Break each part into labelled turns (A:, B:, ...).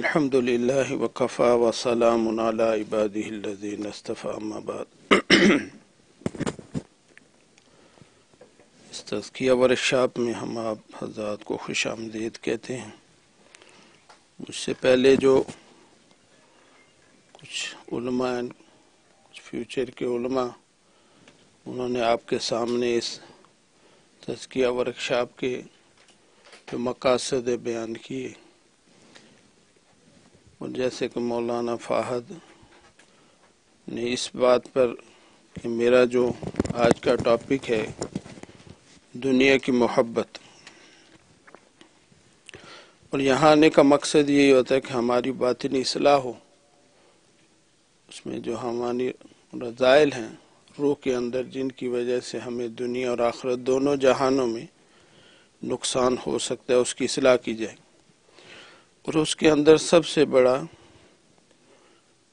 A: الحمد لله وكفى وسلام على عباده الذين اصطفى أما بعد इस तस्किया वर्कशॉप में हम आप हजरात को खुश आमदीद कहते हैं उससे पहले जो कुछ उलमा कुछ फ्यूचर के उलमा उन्होंने आपके सामने इस तस्किया वर्कशॉप के जो मकासद बयान किए जैसे कि मौलाना फाहद ने इस बात पर कि मेरा जो आज का टॉपिक है दुनिया की मोहब्बत और यहाँ आने का मकसद यही होता है कि हमारी बातें असलाह हो उसमें जो हमारी रजायल हैं रूह के अंदर जिनकी वजह से हमें दुनिया और आखरत दोनों जहानों में नुकसान हो सकता है उसकी असलाह की जाए और उसके अंदर सबसे बड़ा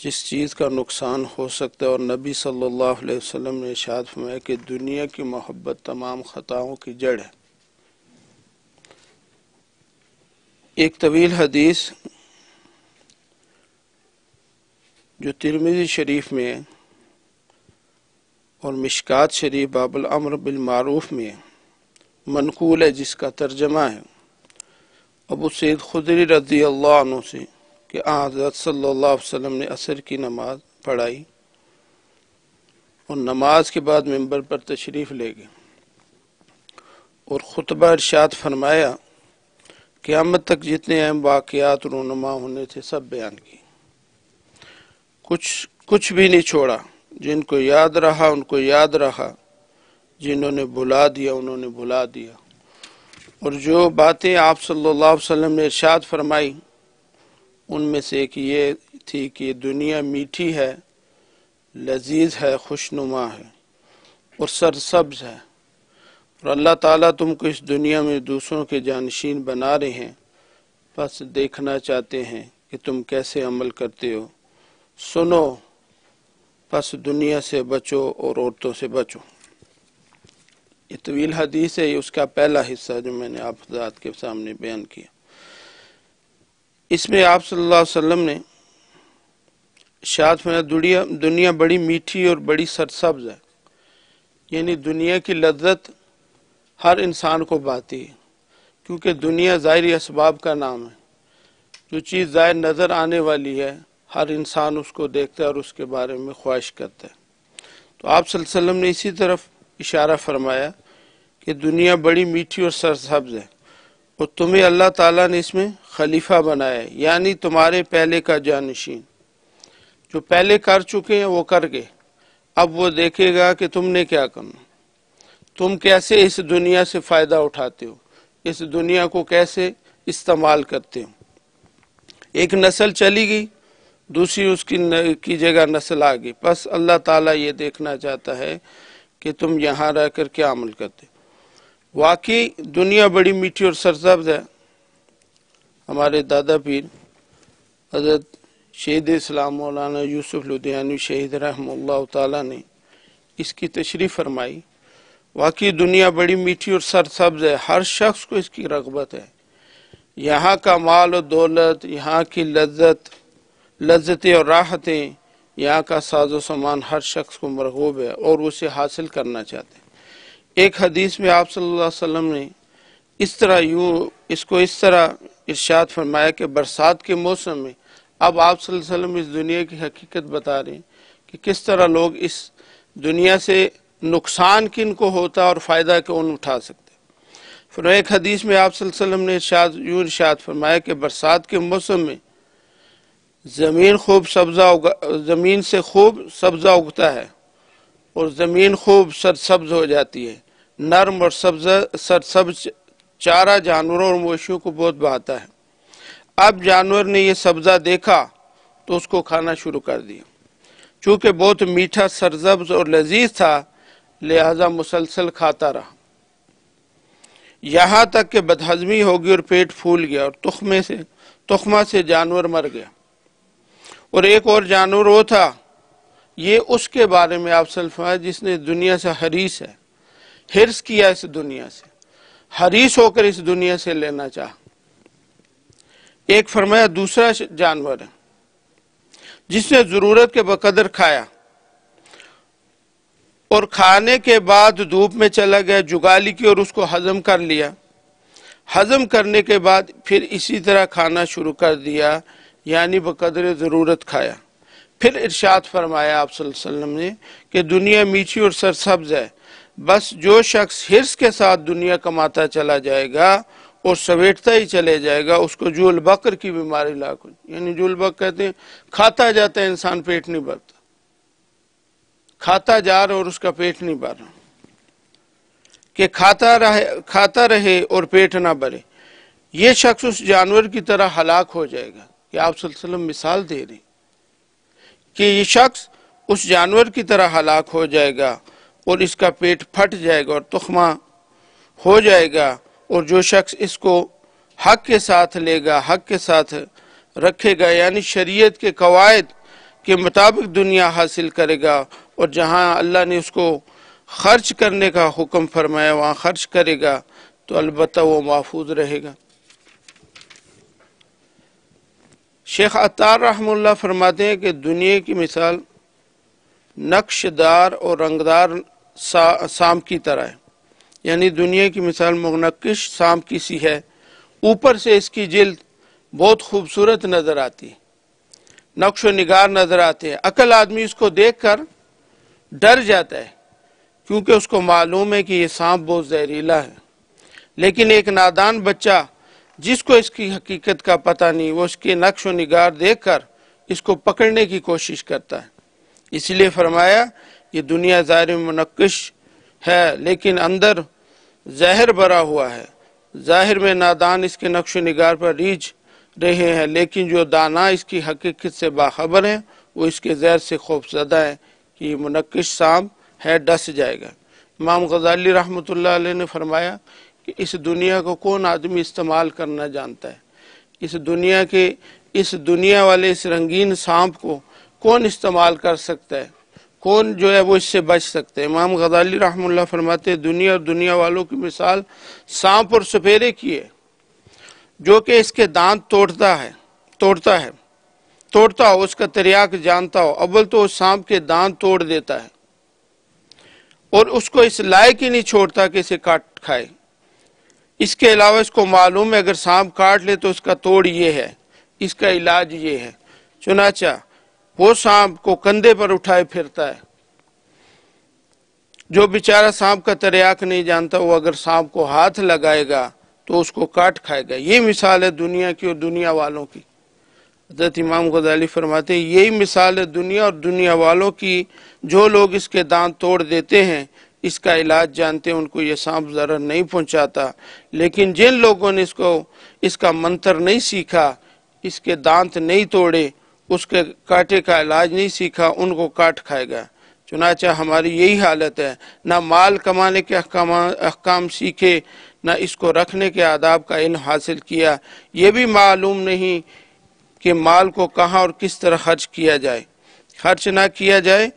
A: जिस चीज़ का नुकसान हो सकता है और नबी सल्लल्लाहु अलैहि वसल्लम ने इशाद फरमाया कि दुनिया की मोहब्बत तमाम ख़ताओं की जड़ है एक तवील हदीस जो तिरमिजी शरीफ में और मिशकात शरीफ बाबुल अमर बिल मारूफ में मनकूल है जिसका तर्जमा है अबू सैद खुदरी रजी अल्लाह से कि हजरत सल्लल्लाहु अलैहि वसल्लम ने असर की नमाज पढ़ाई और नमाज के बाद मंबर पर तशरीफ़ ले गए और ख़ुतबा इरशाद फरमाया क़्यामत तक जितने अहम वाक़ात रूनुमा होने थे सब बयान किए कुछ कुछ भी नहीं छोड़ा जिनको याद रहा उनको याद रहा जिन्होंने भुला दिया उन्होंने भुला दिया और जो बातें आप सल्लल्लाहु अलैहि वसल्लम ने इरशाद फरमाई उनमें से एक ये थी कि दुनिया मीठी है लजीज है खुशनुमा है और सरसब्ज है और अल्लाह ताला तुमको इस दुनिया में दूसरों के जानशीन बना रहे हैं बस देखना चाहते हैं कि तुम कैसे अमल करते हो सुनो बस दुनिया से बचो और औरतों से बचो ये तवील हदीस है उसका पहला हिस्सा जो मैंने आप हजरात के सामने बयान किया इसमें आप सल्लल्लाहु अलैहि वसल्लम ने शायद फरमाया दुनिया दुनिया बड़ी मीठी और बड़ी सरसब्ज है यानी दुनिया की लज्जत हर इंसान को भाती है क्योंकि दुनिया ज़ाहिर इसबाब का नाम है जो चीज़ ज़ाहिर नज़र आने वाली है हर इंसान उसको देखता है और उसके बारे में ख्वाहिश करता है तो आप वसल्लम ने इसी तरफ इशारा फरमाया कि दुनिया बड़ी मीठी और सरसब्ज है और तुम्हें अल्लाह ताला ने इसमें खलीफा बनाया है यानी तुम्हारे पहले का जानशीन जो पहले कर चुके हैं वो कर गए अब वो देखेगा कि तुमने क्या करना तुम कैसे इस दुनिया से फ़ायदा उठाते हो इस दुनिया को कैसे इस्तेमाल करते हो एक नस्ल चली गई दूसरी उसकी न, की जगह नस्ल आ गई बस अल्लाह ताला ये देखना चाहता है कि तुम यहाँ रह कर क्या अमल करते वाकई दुनिया बड़ी मीठी और सरसब्ज है हमारे दादा पीर हजरत शहीद इस्लाम मौलाना यूसुफ लुधियानवी शहीद रहमल्ला ने इसकी तशरी फरमाई वाकई दुनिया बड़ी मीठी और सरसब्ज है हर शख्स को इसकी रगबत है यहाँ का माल और दौलत यहाँ की लज्जत लज्जतें और राहतें यहाँ का साजो सामान हर शख्स को मरगूब है और उसे हासिल करना चाहते हैं एक हदीस में आप सल्लल्लाहु अलैहि वसल्लम ने इस तरह यूँ इसको इस तरह इर्शाद फरमाया कि बरसात के मौसम में अब आप सल्लल्लाहु अलैहि वसल्लम इस दुनिया की हकीकत बता रहे हैं कि किस तरह लोग इस दुनिया से नुकसान किन को होता और फ़ायदा कौन उठा सकते फिर एक हदीस में आप वसल्लम ने इर्शाद यूँ इर्शाद फरमाया कि बरसात के मौसम में ज़मीन खूब सब्ज़ा उगा ज़मीन से खूब सब्ज़ा उगता है और ज़मीन खूब सरसब्ज हो जाती है नर्म और सब्ज सरसब्ज चारा जानवरों और मवेशियों को बहुत भाता है अब जानवर ने यह सब्जा देखा तो उसको खाना शुरू कर दिया चूंकि बहुत मीठा सरसब्ज और लजीज था लिहाजा मुसलसल खाता रहा यहाँ तक कि बदहजमी होगी और पेट फूल गया और तुखमे से तुखमा से जानवर मर गया और एक और जानवर वो था ये उसके बारे में आप सल्फा जिसने दुनिया से हरीस है हिर्स किया इस दुनिया से हरीस होकर इस दुनिया से लेना चाह एक फरमाया दूसरा जानवर है जिसने जरूरत के बकदर खाया और खाने के बाद धूप में चला गया जुगाली की और उसको हजम कर लिया हजम करने के बाद फिर इसी तरह खाना शुरू कर दिया यानी बकदर ज़रूरत खाया फिर इरशाद फरमाया आप वसल्लम ने कि दुनिया मीठी और सरसब्ज है बस जो शख्स हिर्स के साथ दुनिया कमाता चला जाएगा और सवेटता ही चले जाएगा उसको जूल बकर की बीमारी लाख यानी जूल बकर कहते हैं खाता जाता है इंसान पेट नहीं भरता खाता जा रहा और उसका पेट नहीं भर रहा कि खाता रहे खाता रहे और पेट ना भरे ये शख्स उस जानवर की तरह हलाक हो जाएगा कि आप वसल्लम मिसाल दे रहे कि ये शख्स उस जानवर की तरह हलाक हो जाएगा और इसका पेट फट जाएगा और तुखमा हो जाएगा और जो शख्स इसको हक के साथ लेगा हक के साथ रखेगा यानी शरीयत के कवायद के मुताबिक दुनिया हासिल करेगा और जहाँ अल्लाह ने उसको खर्च करने का हुक्म फरमाया वहाँ खर्च करेगा तो अलबत् वो महफूज रहेगा शेख अतार रहमुल्ला फरमाते हैं कि दुनिया की मिसाल नक्शदार और रंगदार सा, की तरह है यानी दुनिया की मिसाल मुनकश सांप की सी है ऊपर से इसकी जिल्द बहुत खूबसूरत नज़र आती है नक्श निगार नज़र आते हैं अकल आदमी इसको देख कर डर जाता है क्योंकि उसको मालूम है कि ये सांप बहुत जहरीला है लेकिन एक नादान बच्चा जिसको इसकी हकीकत का पता नहीं वो इसके नक्श निगार देख कर इसको पकड़ने की कोशिश करता है इसलिए फरमाया ये दुनिया ज़ाहिर मनकश है लेकिन अंदर जहर भरा हुआ है ज़ाहिर में नादान इसके नक्श नगार पर रीझ रहे हैं लेकिन जो दाना इसकी हकीकत से बाखबर हैं वो इसके जहर से खौफजदा है कि मनकश शाम है डस जाएगा इमाम गजाली रहमत ने फरमाया कि इस दुनिया को कौन आदमी इस्तेमाल करना जानता है इस दुनिया के इस दुनिया वाले इस रंगीन सांप को कौन इस्तेमाल कर सकता है कौन जो है वो इससे बच सकते हैं इमाम गजाली रहमुल्ला फरमाते दुनिया और दुनिया वालों की मिसाल सांप और सफेरे की है जो कि इसके दांत तोड़ता है तोड़ता है तोड़ता हो उसका तरियाक जानता हो अव्वल तो उस सांप के दांत तोड़ देता है और उसको इस लायक ही नहीं छोड़ता कि इसे काट खाए इसके अलावा इसको मालूम है अगर सांप काट ले तो उसका तोड़ ये है इसका इलाज ये है चुनाचा वो सांप को कंधे पर उठाए फिरता है जो बेचारा सांप का तरियाक नहीं जानता वो अगर सांप को हाथ लगाएगा तो उसको काट खाएगा ये मिसाल है दुनिया की और दुनिया वालों की हजरत इमाम गजाली फरमाते हैं यही मिसाल है दुनिया और दुनिया वालों की जो लोग इसके दांत तोड़ देते हैं इसका इलाज जानते हैं उनको ये सांप ज़रा नहीं पहुंचाता लेकिन जिन लोगों ने इसको इसका मंत्र नहीं सीखा इसके दांत नहीं तोड़े उसके काटे का इलाज नहीं सीखा उनको काट खाएगा चुनाचा हमारी यही हालत है ना माल कमाने के अहकाम सीखे ना इसको रखने के आदाब का इन हासिल किया ये भी मालूम नहीं कि माल को कहाँ और किस तरह खर्च किया जाए खर्च ना किया जाए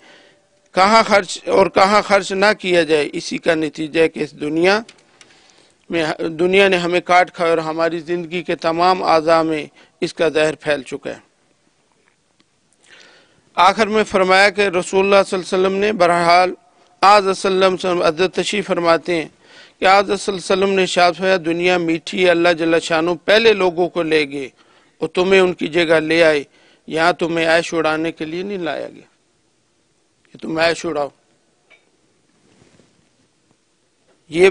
A: कहाँ खर्च और कहाँ खर्च ना किया जाए इसी का नतीजा है कि इस दुनिया में दुनिया ने हमें काट खाया और हमारी ज़िंदगी के तमाम अज़ा में इसका जहर फैल चुका है आखिर में फरमाया कि रसूल वसम ने बहरहाल आज अदत फरमाते हैं कि आज वसम ने शाद फया दुनिया मीठी अल्लाह जल्ला शानो पहले लोगों को ले गए और तुम्हें उनकी जगह ले आए यहाँ तुम्हें ऐश उड़ाने के लिए नहीं लाया गया कि तुम ऐश उड़ाओ ये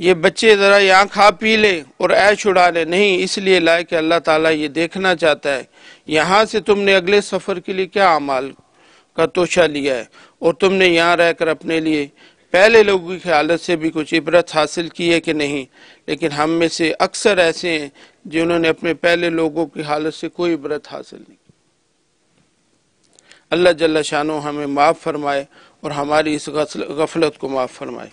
A: ये बच्चे ज़रा यहाँ खा पी लें और ऐश उड़ा लें नहीं इसलिए लाए कि अल्लाह ताला ये देखना चाहता है यहाँ से तुमने अगले सफ़र के लिए क्या अमाल का तोशा लिया है और तुमने यहाँ रह कर अपने लिए पहले लोगों की हालत से भी कुछ इबरत हासिल की है कि नहीं लेकिन हम में से अक्सर ऐसे हैं जिन्होंने अपने पहले लोगों की हालत से कोई इबरत हासिल नहीं अल्लाह जल्ला शानो हमें माफ़ फरमाए और हमारी इस गफलत को माफ़ फरमाए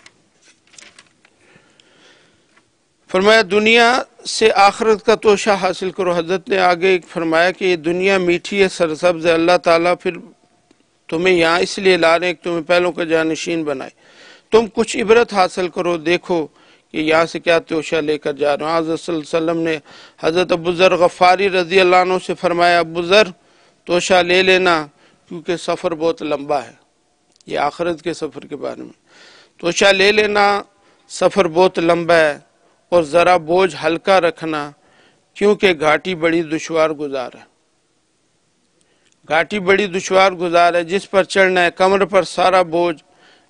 A: फरमाया दुनिया से आखरत का तोशा हासिल करो हजरत ने आगे फरमाया कि ये दुनिया मीठी है सरसब्ज है अल्लाह ताला फिर तुम्हें यहाँ इसलिए ला रहे हैं कि तुम्हें पहलों का जानशीन बनाए तुम कुछ इबरत हासिल करो देखो कि यहाँ से क्या तोशा लेकर जा रहे हो हज़रत ने हज़रत अबूज़र गफ़ारी रजी अल्लाह से फरमाया अबूज़र तोशा ले लेना क्योंकि सफ़र बहुत लम्बा है ये आखरत के सफ़र के बारे में तोशा ले लेना सफ़र बहुत लम्बा है और ज़रा बोझ हल्का रखना क्योंकि घाटी बड़ी दुशवार गुजार है घाटी बड़ी दुशवार गुजार है जिस पर चढ़ना है कमर पर सारा बोझ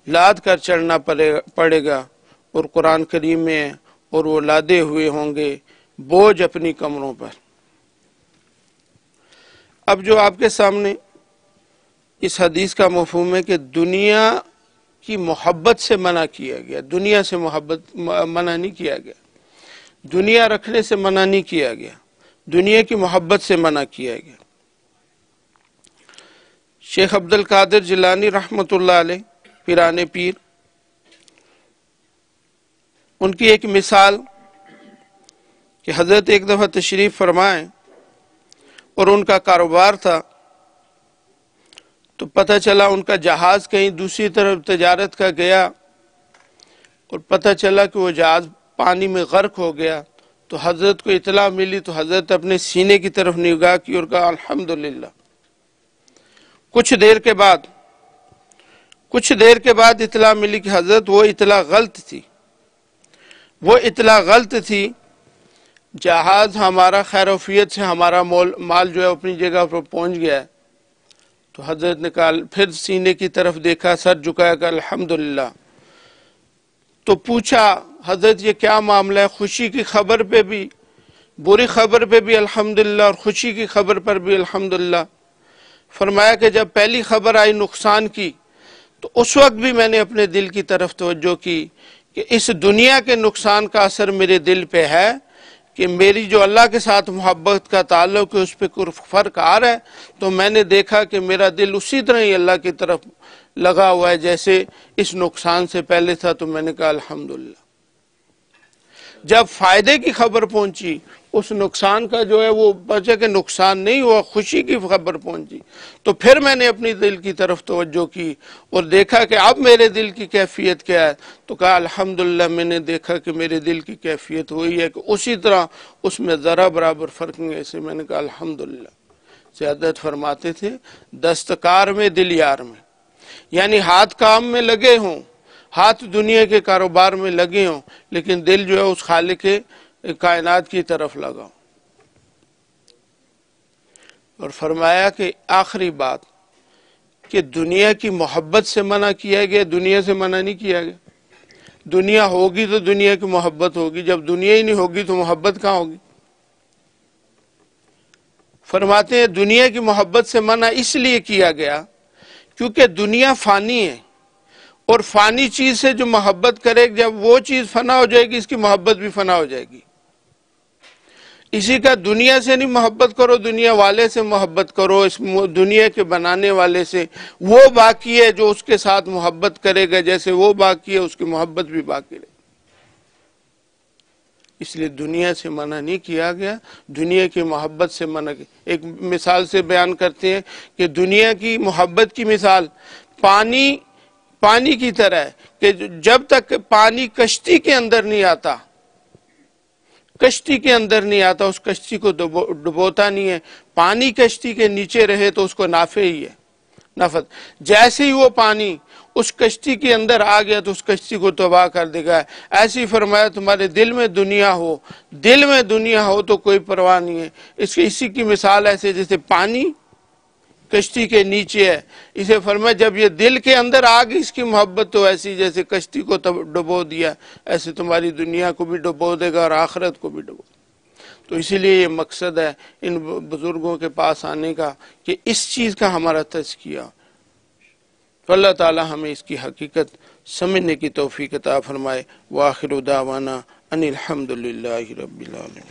A: लाद कर चढ़ना पड़ेगा और कुरान करीम में और वो लादे हुए होंगे बोझ अपनी कमरों पर अब जो आपके सामने इस हदीस का मफहम है कि दुनिया की मोहब्बत से मना किया गया दुनिया से मोहब्बत मना नहीं किया गया दुनिया रखने से मना नहीं किया गया दुनिया की मोहब्बत से मना किया गया शेख अब्दुल कादिर जिलानी रहमत पिराने पीर उनकी एक मिसाल कि हजरत एक दफ़ा तशरीफ़ फरमाए और उनका कारोबार था तो पता चला उनका जहाज़ कहीं दूसरी तरफ तजारत का गया और पता चला कि वो जहाज पानी में गर्क हो गया तो हज़रत को इतला मिली तो हज़रत अपने सीने की तरफ निगाह की और कहा अल्हम्दुलिल्लाह कुछ देर के बाद कुछ देर के बाद इतला मिली कि हज़रत वो इतला गलत थी वो इतला गलत थी जहाज़ हमारा खैरफियत से हमारा मोल माल जो है अपनी जगह पर पहुंच गया तो हज़रत ने कहा फिर सीने की तरफ देखा सर झुकाया कर अल्हम्दुलिल्लाह तो पूछा हजरत ये क्या मामला है खुशी की खबर पे भी बुरी खबर पे भी अल्हम्दुलिल्लाह और खुशी की खबर पर भी अल्हम्दुलिल्लाह फरमाया कि जब पहली खबर आई नुकसान की तो उस वक्त भी मैंने अपने दिल की तरफ तोज्जो की कि इस दुनिया के नुकसान का असर मेरे दिल पे है कि मेरी जो अल्लाह के साथ मोहब्बत का ताल्लुक है उस पर फ़र्क आ रहा है तो मैंने देखा कि मेरा दिल उसी तरह ही अल्लाह की तरफ लगा हुआ है जैसे इस नुकसान से पहले था तो मैंने कहा अल्हम्दुलिल्लाह जब फ़ायदे की खबर पहुंची उस नुकसान का जो है वो बचे के नुकसान नहीं हुआ खुशी की खबर पहुंची तो फिर मैंने अपनी दिल की तरफ तोज्जो की और देखा कि अब मेरे दिल की कैफियत क्या है तो कहा अल्हम्दुलिल्लाह मैंने देखा कि मेरे दिल की कैफियत हुई है कि उसी तरह उसमें ज़रा बराबर फ़र्क नहीं ऐसे मैंने कहा अलहमदिल्ला ज़्यादत फरमाते थे दस्तकार में दिल यार में यानी हाथ काम में लगे हों हाथ दुनिया के कारोबार में लगे हों लेकिन दिल जो है उस खाले के कायनात की तरफ लगाओ और फरमाया कि आखिरी बात कि दुनिया की मोहब्बत से मना किया गया दुनिया से मना नहीं किया गया दुनिया होगी तो दुनिया की मोहब्बत होगी जब दुनिया ही नहीं होगी तो मोहब्बत कहाँ होगी फरमाते हैं दुनिया की मोहब्बत से मना इसलिए किया गया क्योंकि दुनिया फानी है और फानी चीज से जो मोहब्बत करे जब वो चीज फना हो जाएगी इसकी मोहब्बत भी फना हो जाएगी इसी का दुनिया से नहीं मोहब्बत करो दुनिया वाले से मोहब्बत करो इस दुनिया के बनाने वाले से वो बाकी है जो उसके साथ मोहब्बत करेगा जैसे वो बाकी है उसकी मोहब्बत भी बाकी रहे इसलिए दुनिया से मना नहीं किया गया दुनिया की मोहब्बत से मना एक मिसाल से बयान करते हैं कि दुनिया की मोहब्बत की मिसाल पानी पानी की तरह कि जब तक पानी कश्ती के अंदर नहीं आता कश्ती के अंदर नहीं आता उस कश्ती को डुबोता नहीं है पानी कश्ती के नीचे रहे तो उसको नाफे ही है नफत जैसे ही वो पानी उस कश्ती के अंदर आ गया तो उस कश्ती को तबाह कर देगा ऐसी फरमाया तुम्हारे दिल में दुनिया हो दिल में दुनिया हो तो कोई परवाह नहीं है इसकी इसी की मिसाल ऐसे जैसे पानी कश्ती के नीचे है इसे फरमा जब ये दिल के अंदर आ गई इसकी मोहब्बत तो ऐसी जैसे कश्ती को तब डुबो दिया ऐसे तुम्हारी दुनिया को भी डुबो देगा और आखरत को भी डुबो तो इसीलिए ये मकसद है इन बुजुर्गों के पास आने का कि इस चीज़ का हमारा तस्किया तो अल्लाह ताला हमें इसकी हकीकत समझने की तोफ़ी कता फरमाए वाखिर उदावाना अनिलहमदल रबीआलम